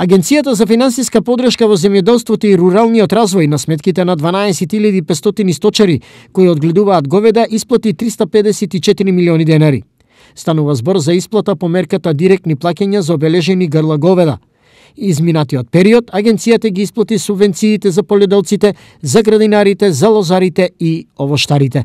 Агенцијата за финансиска подршка во земјоделството и руралниот развој на сметките на 12.500 сточари кои одгледуваат говеда исплати 354 милиони денари. Станува збор за исплата по мерката директни плакења за обележени грла говеда. Изминатиот период, агенцијата ги исплати субвенциите за полјоделците, за градинарите, за лозарите и овоштарите.